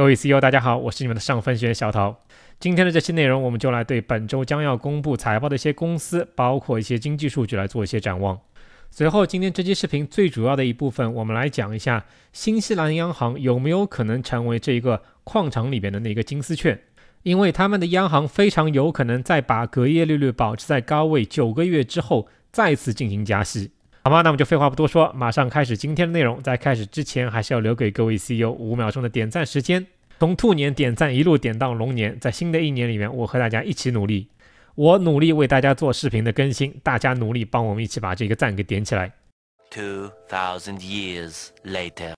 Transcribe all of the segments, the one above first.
各位 CEO，大家好，我是你们的上分学员小陶。今天的这期内容，我们就来对本周将要公布财报的一些公司，包括一些经济数据来做一些展望。随后，今天这期视频最主要的一部分，我们来讲一下新西兰央行有没有可能成为这一个矿场里边的那个金丝雀，因为他们的央行非常有可能在把隔夜利率保持在高位九个月之后再次进行加息，好吗？那么就废话不多说，马上开始今天的内容。在开始之前，还是要留给各位 CEO 五秒钟的点赞时间。从兔年点赞一路点到龙年，在新的一年里面，我和大家一起努力，我努力为大家做视频的更新，大家努力帮我们一起把这个赞给点起来。Two thousand years later，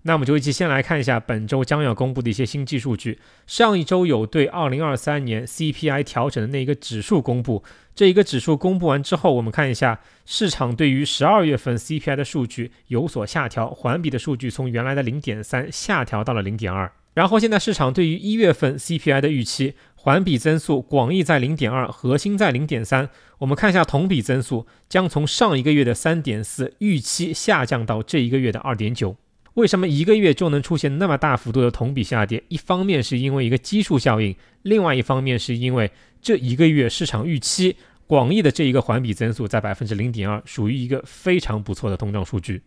那我们就一起先来看一下本周将要公布的一些新技数据。上一周有对2023年 CPI 调整的那一个指数公布，这一个指数公布完之后，我们看一下市场对于十二月份 CPI 的数据有所下调，环比的数据从原来的零点三下调到了零点二。然后现在市场对于一月份 CPI 的预期环比增速，广义在零点二，核心在零点三。我们看一下同比增速，将从上一个月的三点四预期下降到这一个月的二点九。为什么一个月就能出现那么大幅度的同比下跌？一方面是因为一个基数效应，另外一方面是因为这一个月市场预期广义的这一个环比增速在百分之零点二，属于一个非常不错的通胀数据。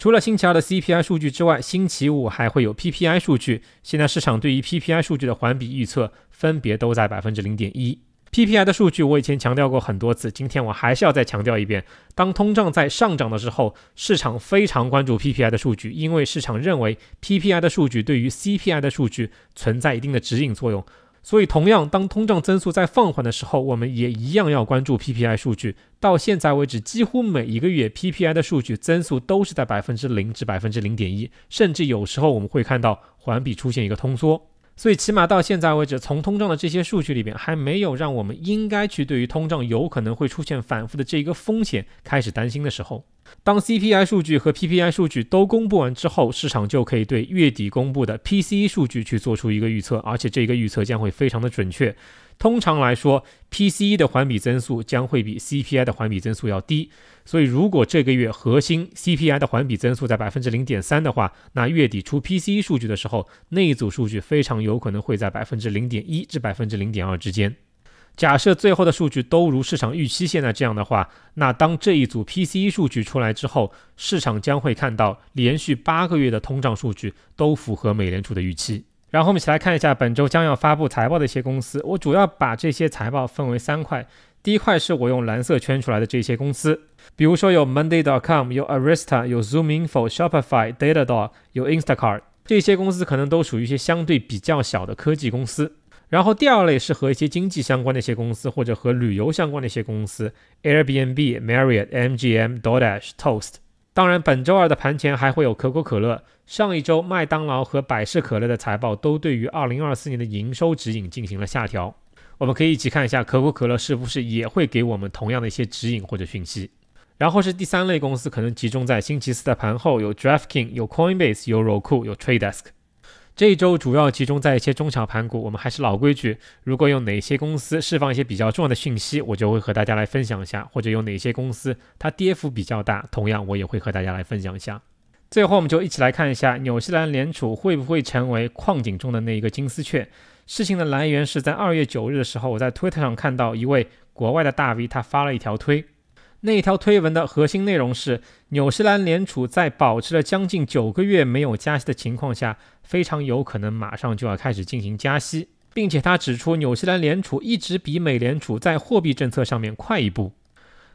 除了星期二的 CPI 数据之外，星期五还会有 PPI 数据。现在市场对于 PPI 数据的环比预测分别都在百分之零点一。PPI 的数据我以前强调过很多次，今天我还是要再强调一遍：当通胀在上涨的时候，市场非常关注 PPI 的数据，因为市场认为 PPI 的数据对于 CPI 的数据存在一定的指引作用。所以，同样，当通胀增速在放缓的时候，我们也一样要关注 PPI 数据。到现在为止，几乎每一个月 PPI 的数据增速都是在百分之零至百分之零点一，甚至有时候我们会看到环比出现一个通缩。所以，起码到现在为止，从通胀的这些数据里边，还没有让我们应该去对于通胀有可能会出现反复的这一个风险开始担心的时候。当 CPI 数据和 PPI 数据都公布完之后，市场就可以对月底公布的 PCE 数据去做出一个预测，而且这个预测将会非常的准确。通常来说，PCE 的环比增速将会比 CPI 的环比增速要低，所以如果这个月核心 CPI 的环比增速在百分之零点三的话，那月底出 PCE 数据的时候，那一组数据非常有可能会在百分之零点一至百分之零点二之间。假设最后的数据都如市场预期现在这样的话，那当这一组 P C E 数据出来之后，市场将会看到连续八个月的通胀数据都符合美联储的预期。然后我们一起来看一下本周将要发布财报的一些公司。我主要把这些财报分为三块，第一块是我用蓝色圈出来的这些公司，比如说有 Monday.com、有 Arista、有 Zoom Info、Shopify、Datadog、有 Instacart 这些公司可能都属于一些相对比较小的科技公司。然后第二类是和一些经济相关的一些公司，或者和旅游相关的一些公司，Airbnb、Marriott、MGM、d o t d a s h Toast。当然，本周二的盘前还会有可口可乐。上一周，麦当劳和百事可乐的财报都对于2024年的营收指引进行了下调。我们可以一起看一下可口可乐是不是也会给我们同样的一些指引或者讯息。然后是第三类公司，可能集中在星期四的盘后，有 DraftKings、有 Coinbase、有 Roku、有 TradeDesk。这一周主要集中在一些中小盘股，我们还是老规矩，如果有哪些公司释放一些比较重要的讯息，我就会和大家来分享一下；或者有哪些公司它跌幅比较大，同样我也会和大家来分享一下。最后，我们就一起来看一下纽西兰联储会不会成为矿井中的那一个金丝雀。事情的来源是在二月九日的时候，我在推特上看到一位国外的大 V，他发了一条推。那条推文的核心内容是，纽西兰联储在保持了将近九个月没有加息的情况下，非常有可能马上就要开始进行加息，并且他指出，纽西兰联储一直比美联储在货币政策上面快一步，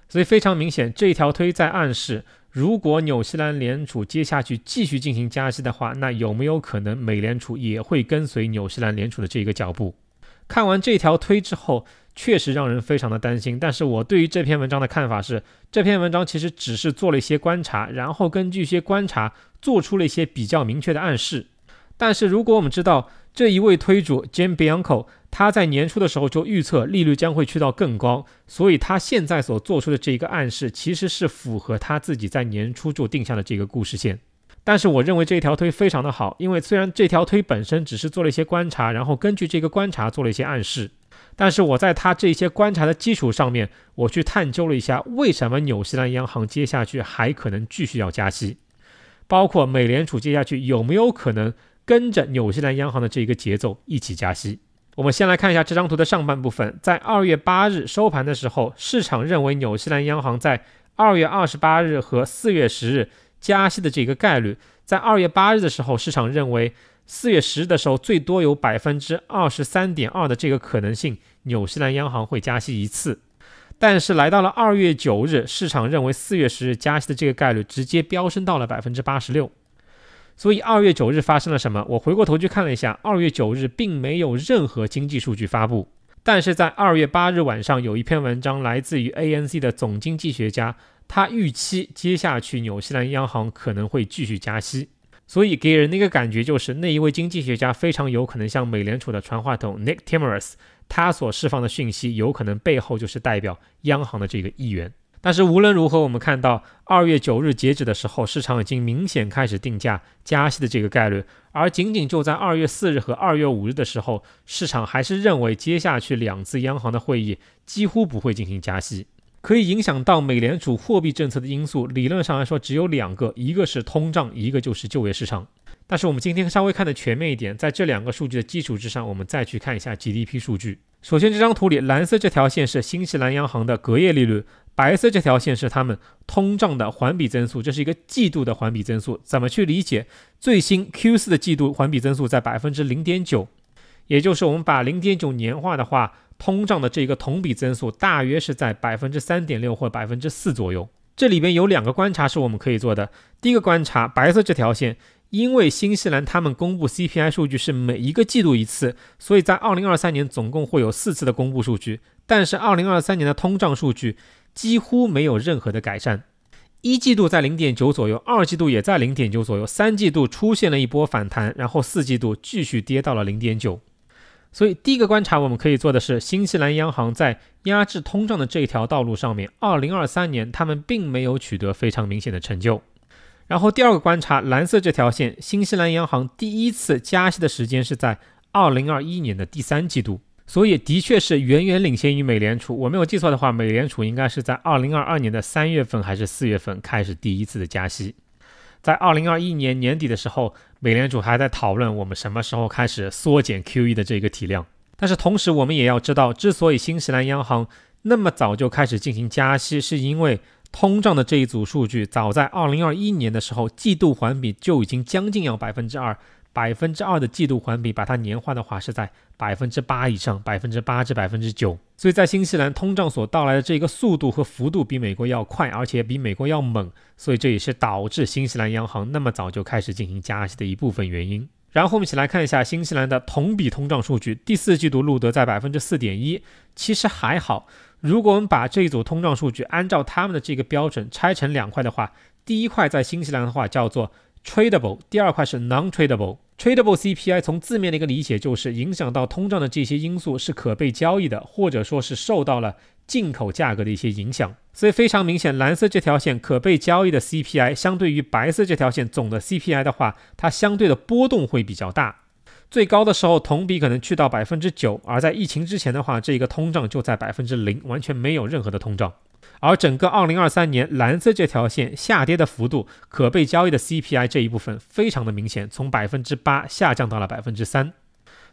所以非常明显，这一条推在暗示，如果纽西兰联储接下去继续进行加息的话，那有没有可能美联储也会跟随纽西兰联储的这一个脚步？看完这条推之后，确实让人非常的担心。但是我对于这篇文章的看法是，这篇文章其实只是做了一些观察，然后根据一些观察，做出了一些比较明确的暗示。但是如果我们知道这一位推主 Jim Bianco，他在年初的时候就预测利率将会去到更高，所以他现在所做出的这一个暗示，其实是符合他自己在年初就定下的这个故事线。但是我认为这一条推非常的好，因为虽然这条推本身只是做了一些观察，然后根据这个观察做了一些暗示，但是我在他这些观察的基础上面，我去探究了一下为什么纽西兰央行接下去还可能继续要加息，包括美联储接下去有没有可能跟着纽西兰央行的这一个节奏一起加息。我们先来看一下这张图的上半部分，在二月八日收盘的时候，市场认为纽西兰央行在二月二十八日和四月十日。加息的这个概率，在二月八日的时候，市场认为四月十日的时候最多有百分之二十三点二的这个可能性，纽西兰央行会加息一次。但是来到了二月九日，市场认为四月十日加息的这个概率直接飙升到了百分之八十六。所以二月九日发生了什么？我回过头去看了一下，二月九日并没有任何经济数据发布，但是在二月八日晚上有一篇文章，来自于 ANC 的总经济学家。他预期接下去纽西兰央行可能会继续加息，所以给人的一个感觉就是那一位经济学家非常有可能像美联储的传话筒 Nick Timmerus，他所释放的讯息有可能背后就是代表央行的这个议员。但是无论如何，我们看到二月九日截止的时候，市场已经明显开始定价加息的这个概率，而仅仅就在二月四日和二月五日的时候，市场还是认为接下去两次央行的会议几乎不会进行加息。可以影响到美联储货币政策的因素，理论上来说只有两个，一个是通胀，一个就是就业市场。但是我们今天稍微看的全面一点，在这两个数据的基础之上，我们再去看一下 GDP 数据。首先，这张图里蓝色这条线是新西兰央行的隔夜利率，白色这条线是他们通胀的环比增速，这是一个季度的环比增速。怎么去理解？最新 Q4 的季度环比增速在百分之零点九。也就是我们把零点九年化的话，通胀的这个同比增速大约是在百分之三点六或百分之四左右。这里边有两个观察是我们可以做的。第一个观察，白色这条线，因为新西兰他们公布 CPI 数据是每一个季度一次，所以在二零二三年总共会有四次的公布数据。但是二零二三年的通胀数据几乎没有任何的改善，一季度在零点九左右，二季度也在零点九左右，三季度出现了一波反弹，然后四季度继续跌到了零点九。所以第一个观察，我们可以做的是，新西兰央行在压制通胀的这一条道路上面，二零二三年他们并没有取得非常明显的成就。然后第二个观察，蓝色这条线，新西兰央行第一次加息的时间是在二零二一年的第三季度，所以的确是远远领先于美联储。我没有记错的话，美联储应该是在二零二二年的三月份还是四月份开始第一次的加息。在二零二一年年底的时候，美联储还在讨论我们什么时候开始缩减 QE 的这个体量。但是同时，我们也要知道，之所以新西兰央行那么早就开始进行加息，是因为通胀的这一组数据早在二零二一年的时候，季度环比就已经将近要百分之二。百分之二的季度环比，把它年化的话是在百分之八以上，百分之八至百分之九。所以在新西兰通胀所到来的这个速度和幅度比美国要快，而且比美国要猛，所以这也是导致新西兰央行那么早就开始进行加息的一部分原因。然后我们一起来看一下新西兰的同比通胀数据，第四季度录得在百分之四点一，其实还好。如果我们把这一组通胀数据按照他们的这个标准拆成两块的话，第一块在新西兰的话叫做。Tradable，第二块是 Non-tradable。Tradable CPI 从字面的一个理解就是影响到通胀的这些因素是可被交易的，或者说是受到了进口价格的一些影响。所以非常明显，蓝色这条线可被交易的 CPI 相对于白色这条线总的 CPI 的话，它相对的波动会比较大。最高的时候同比可能去到百分之九，而在疫情之前的话，这个通胀就在百分之零，完全没有任何的通胀。而整个2023年，蓝色这条线下跌的幅度，可被交易的 CPI 这一部分非常的明显，从百分之八下降到了百分之三。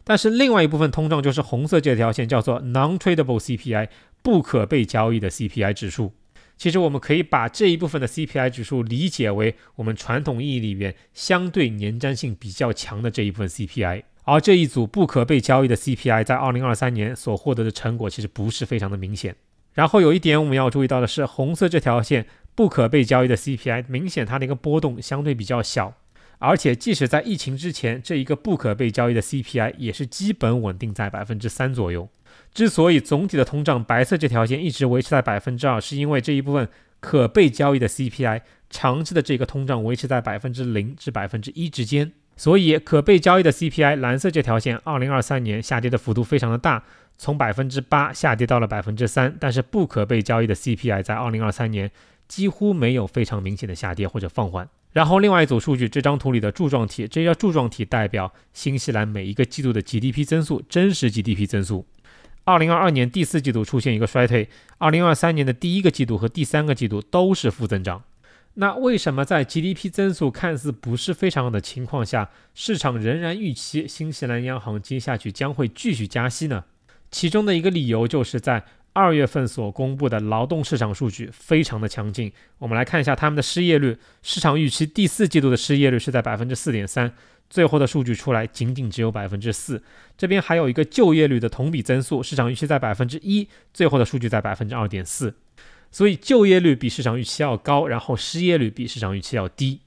但是另外一部分通胀就是红色这条线，叫做 Non-tradable CPI，不可被交易的 CPI 指数。其实我们可以把这一部分的 CPI 指数理解为我们传统意义里边相对粘粘性比较强的这一部分 CPI。而这一组不可被交易的 CPI 在2023年所获得的成果其实不是非常的明显。然后有一点我们要注意到的是，红色这条线不可被交易的 CPI 明显它的一个波动相对比较小，而且即使在疫情之前，这一个不可被交易的 CPI 也是基本稳定在百分之三左右。之所以总体的通胀白色这条线一直维持在百分之二，是因为这一部分可被交易的 CPI 长期的这个通胀维持在百分之零至百分之一之间。所以可被交易的 CPI 蓝色这条线，二零二三年下跌的幅度非常的大。从百分之八下跌到了百分之三，但是不可被交易的 CPI 在二零二三年几乎没有非常明显的下跌或者放缓。然后另外一组数据，这张图里的柱状体，这叫柱状体代表新西兰每一个季度的 GDP 增速，真实 GDP 增速。二零二二年第四季度出现一个衰退，二零二三年的第一个季度和第三个季度都是负增长。那为什么在 GDP 增速看似不是非常的情况下，市场仍然预期新西兰央行接下去将会继续加息呢？其中的一个理由，就是在二月份所公布的劳动市场数据非常的强劲。我们来看一下他们的失业率，市场预期第四季度的失业率是在百分之四点三，最后的数据出来仅仅只有百分之四。这边还有一个就业率的同比增速，市场预期在百分之一，最后的数据在百分之二点四。所以就业率比市场预期要高，然后失业率比市场预期要低，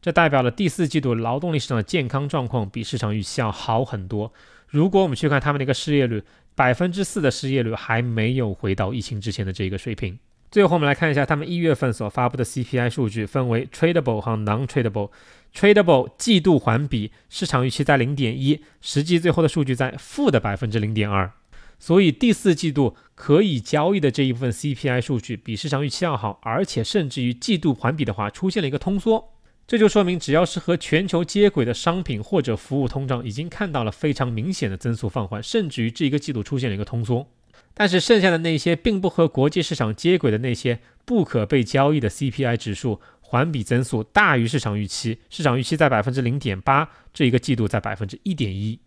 这代表了第四季度劳动力市场的健康状况比市场预期要好很多。如果我们去看他们的一个失业率，百分之四的失业率还没有回到疫情之前的这个水平。最后我们来看一下他们一月份所发布的 CPI 数据，分为 tradable 和 non tradable。tradable 季度环比市场预期在零点一，实际最后的数据在负的百分之零点二。所以第四季度可以交易的这一部分 CPI 数据比市场预期要好，而且甚至于季度环比的话，出现了一个通缩。这就说明，只要是和全球接轨的商品或者服务，通胀已经看到了非常明显的增速放缓，甚至于这一个季度出现了一个通缩。但是剩下的那些并不和国际市场接轨的那些不可被交易的 CPI 指数，环比增速大于市场预期，市场预期在百分之零点八，这一个季度在百分之一点一。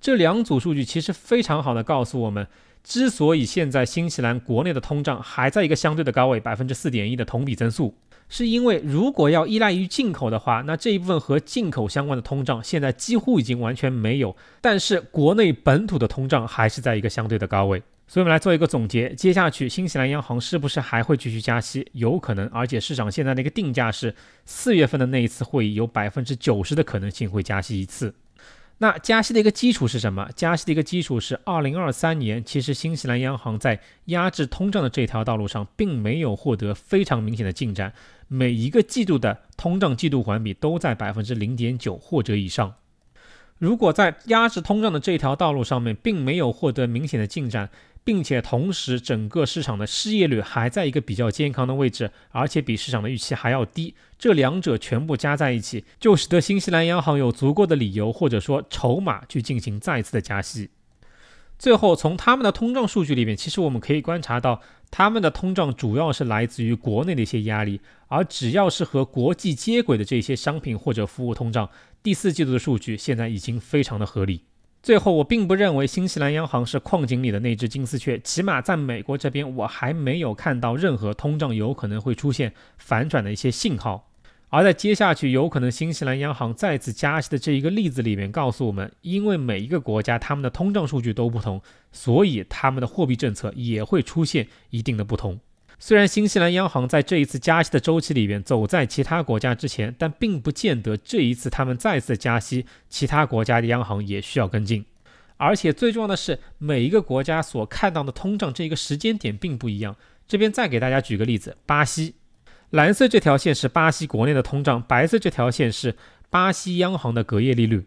这两组数据其实非常好的告诉我们，之所以现在新西兰国内的通胀还在一个相对的高位，百分之四点一的同比增速。是因为如果要依赖于进口的话，那这一部分和进口相关的通胀现在几乎已经完全没有，但是国内本土的通胀还是在一个相对的高位。所以，我们来做一个总结：接下去新西兰央行是不是还会继续加息？有可能，而且市场现在的一个定价是，四月份的那一次会议有百分之九十的可能性会加息一次。那加息的一个基础是什么？加息的一个基础是，二零二三年其实新西兰央行在压制通胀的这条道路上，并没有获得非常明显的进展。每一个季度的通胀季度环比都在百分之零点九或者以上。如果在压制通胀的这条道路上面，并没有获得明显的进展。并且同时，整个市场的失业率还在一个比较健康的位置，而且比市场的预期还要低。这两者全部加在一起，就使得新西兰央行有足够的理由或者说筹码去进行再次的加息。最后，从他们的通胀数据里面，其实我们可以观察到，他们的通胀主要是来自于国内的一些压力，而只要是和国际接轨的这些商品或者服务通胀，第四季度的数据现在已经非常的合理。最后，我并不认为新西兰央行是矿井里的那只金丝雀。起码在美国这边，我还没有看到任何通胀有可能会出现反转的一些信号。而在接下去有可能新西兰央行再次加息的这一个例子里面，告诉我们，因为每一个国家他们的通胀数据都不同，所以他们的货币政策也会出现一定的不同。虽然新西兰央行在这一次加息的周期里边走在其他国家之前，但并不见得这一次他们再次加息，其他国家的央行也需要跟进。而且最重要的是，每一个国家所看到的通胀这一个时间点并不一样。这边再给大家举个例子，巴西，蓝色这条线是巴西国内的通胀，白色这条线是巴西央行的隔夜利率。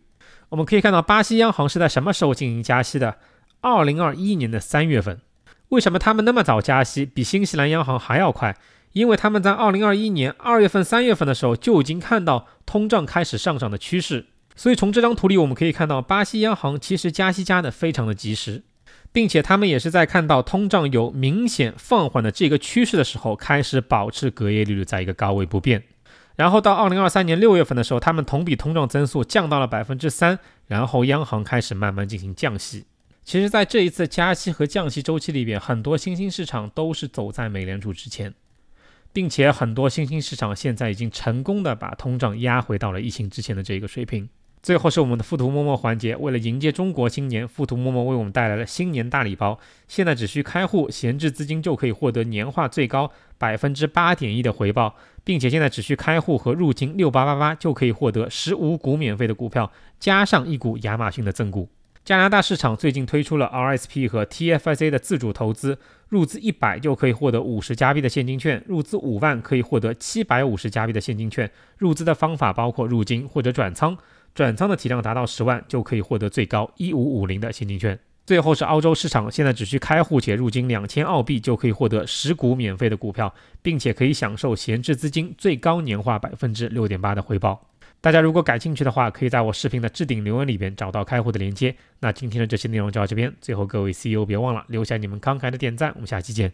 我们可以看到，巴西央行是在什么时候进行加息的？二零二一年的三月份。为什么他们那么早加息，比新西兰央行还要快？因为他们在二零二一年二月份、三月份的时候就已经看到通胀开始上涨的趋势。所以从这张图里我们可以看到，巴西央行其实加息加的非常的及时，并且他们也是在看到通胀有明显放缓的这个趋势的时候，开始保持隔夜利率在一个高位不变。然后到二零二三年六月份的时候，他们同比通胀增速降到了百分之三，然后央行开始慢慢进行降息。其实，在这一次加息和降息周期里边，很多新兴市场都是走在美联储之前，并且很多新兴市场现在已经成功的把通胀压回到了疫情之前的这个水平。最后是我们的富途摸摸环节，为了迎接中国新年，富途摸摸为我们带来了新年大礼包。现在只需开户，闲置资金就可以获得年化最高百分之八点一的回报，并且现在只需开户和入金六八八八，就可以获得十五股免费的股票，加上一股亚马逊的赠股。加拿大市场最近推出了 RSP 和 TFSA 的自主投资，入资一百就可以获得五十加币的现金券，入资五万可以获得七百五十加币的现金券。入资的方法包括入金或者转仓，转仓的体量达到十万就可以获得最高一五五零的现金券。最后是澳洲市场，现在只需开户且入金两千澳币就可以获得十股免费的股票，并且可以享受闲置资金最高年化百分之六点八的回报。大家如果感兴趣的话，可以在我视频的置顶留言里边找到开户的链接。那今天的这些内容就到这边，最后各位 CEO 别忘了留下你们慷慨的点赞，我们下期见。